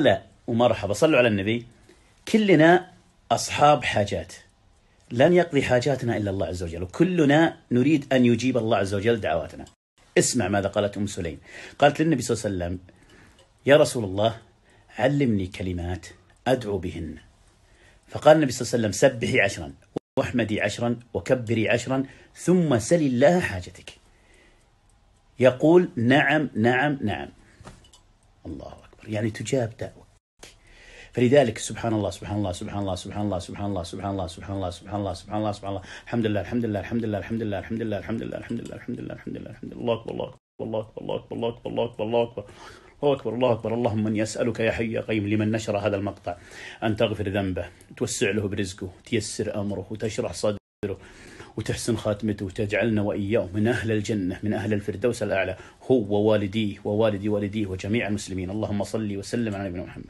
هلا ومرحبا صلوا على النبي كلنا اصحاب حاجات لن يقضي حاجاتنا الا الله عز وجل وكلنا نريد ان يجيب الله عز وجل دعواتنا اسمع ماذا قالت ام سليم قالت للنبي صلى الله عليه وسلم يا رسول الله علمني كلمات ادعو بهن فقال النبي صلى الله عليه وسلم سبحي عشرا واحمدي عشرا وكبري عشرا ثم سلي الله حاجتك يقول نعم نعم نعم يعني تجاب دعوة فلذلك سبحان الله سبحان الله سبحان الله سبحان الله سبحان الله سبحان الله سبحان الله سبحان الله سبحان الله سبحان الله الحمد لله الحمد لله الحمد لله الحمد لله الحمد لله الحمد لله الحمد لله الحمد لله الحمد لله الحمد لله الله اكبر الله اكبر الله اكبر الله اكبر الله اكبر الله اكبر الله اكبر الله اكبر اللهم من يسالك يا حي يا قيوم لمن نشر هذا المقطع ان تغفر ذنبه توسع له برزقه تيسر امره وتشرح صدره وتحسن خاتمته وتجعلنا وإياه من أهل الجنة من أهل الفردوس الأعلى هو ووالديه ووالدي والديه وجميع المسلمين اللهم صل وسلم على نبينا محمد